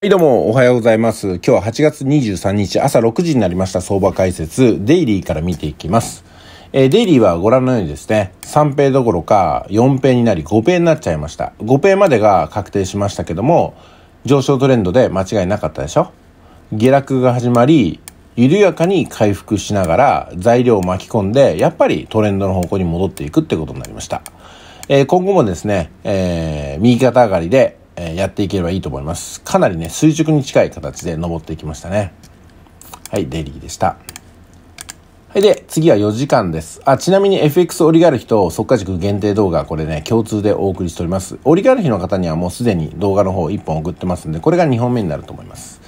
はいどうもおはようございます。今日は8月23日朝6時になりました相場解説デイリーから見ていきます。えー、デイリーはご覧のようにですね、3ペどころか4ペになり5ペになっちゃいました。5ペまでが確定しましたけども、上昇トレンドで間違いなかったでしょ下落が始まり、緩やかに回復しながら材料を巻き込んで、やっぱりトレンドの方向に戻っていくってことになりました。えー、今後もですね、えー、右肩上がりでえやっていければいいと思います。かなりね、垂直に近い形で登っていきましたね。はい、デリーでした。はい、で、次は4時間です。あ、ちなみに FX オリガルヒと速稼軸限定動画、これね、共通でお送りしております。オリガルヒの方にはもうすでに動画の方1本送ってますんで、これが2本目になると思います。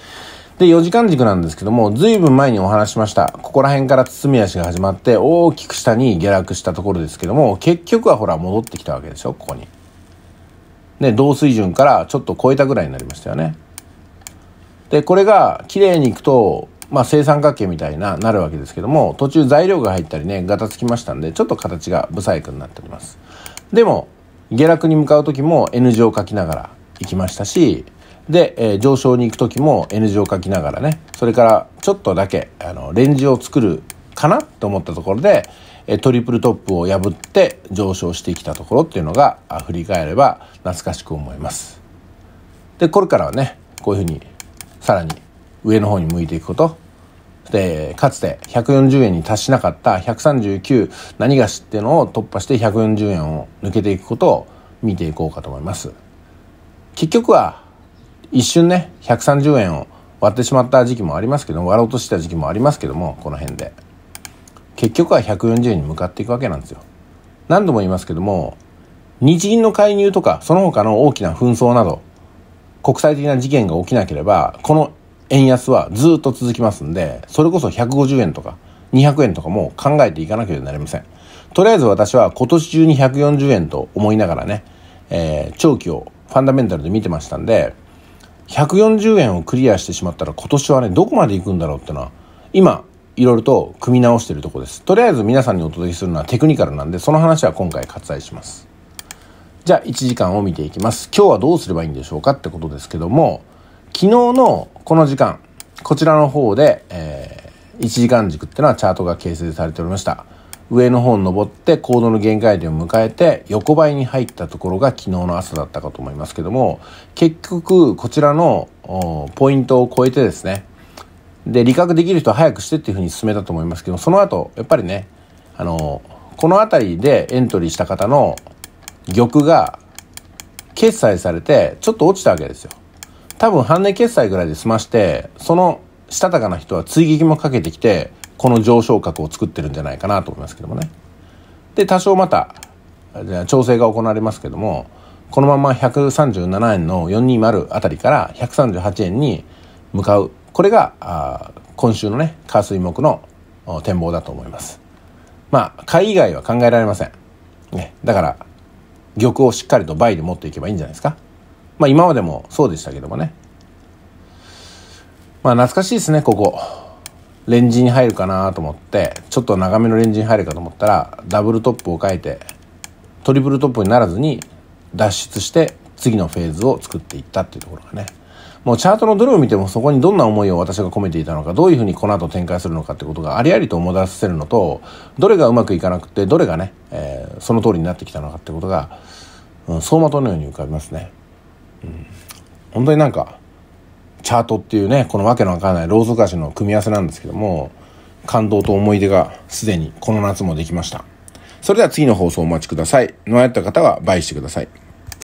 で、4時間軸なんですけども、ずいぶん前にお話しました。ここら辺から包み足が始まって、大きく下に下落したところですけども、結局はほら、戻ってきたわけでしょ、ここに。ね、同水準からちょっと超えたぐらいになりましたよね。で、これが綺麗にいくと、まあ、正三角形みたいな、なるわけですけども、途中材料が入ったりね、ガタつきましたんで、ちょっと形が不細工になっております。でも、下落に向かう時も N 字を書きながら行きましたし、で、えー、上昇に行く時も N 字を書きながらね、それからちょっとだけ、あの、レンジを作るかなと思ったところで、えトリプルトップを破って上昇してきたところっていうのが振り返れば懐かしく思います。で、これからはね、こういうふうにさらに上の方に向いていくこと。で、かつて140円に達しなかった139何がしっていうのを突破して140円を抜けていくことを見ていこうかと思います。結局は一瞬ね、130円を割ってしまった時期もありますけど割ろうとした時期もありますけどもこの辺で。結局は140円に向かっていくわけなんですよ。何度も言いますけども、日銀の介入とか、その他の大きな紛争など、国際的な事件が起きなければ、この円安はずっと続きますんで、それこそ150円とか200円とかも考えていかなければなりません。とりあえず私は今年中に140円と思いながらね、えー、長期をファンダメンタルで見てましたんで、140円をクリアしてしまったら今年はね、どこまで行くんだろうってのは、今、いろいろと組み直してるとこです。とりあえず皆さんにお届けするのはテクニカルなんで、その話は今回割愛します。じゃあ1時間を見ていきます。今日はどうすればいいんでしょうかってことですけども、昨日のこの時間、こちらの方で、えー、1時間軸っていうのはチャートが形成されておりました。上の方に登って行動の限界点を迎えて横ばいに入ったところが昨日の朝だったかと思いますけども結局こちらのポイントを超えてですねで、理覚できる人は早くしてっていうふうに進めたと思いますけど、その後、やっぱりね、あの、この辺りでエントリーした方の玉が決済されて、ちょっと落ちたわけですよ。多分半値決済ぐらいで済まして、そのしたたかな人は追撃もかけてきて、この上昇角を作ってるんじゃないかなと思いますけどもね。で、多少また、調整が行われますけども、このまま137円の420あたりから138円に向かうこれが今週のね火水木の展望だと思いますまあ買い以外は考えられません、ね、だから玉をしっかりと倍で持っていけばいいんじゃないですかまあ今までもそうでしたけどもねまあ懐かしいですねここレンジに入るかなと思ってちょっと長めのレンジに入るかと思ったらダブルトップを変えてトリプルトップにならずに脱出して次のフェーズを作っていったっていうところがねもうチャートのどれを見てもそこにどんな思いを私が込めていたのか、どういうふうにこの後展開するのかってことがありありと思い出せるのと、どれがうまくいかなくて、どれがね、えー、その通りになってきたのかってことが、うん、走馬灯のように浮かびますね。うん、本当になんか、チャートっていうね、このわけのわからないローソク足の組み合わせなんですけども、感動と思い出がすでにこの夏もできました。それでは次の放送お待ちください。迷った方はバイしてください。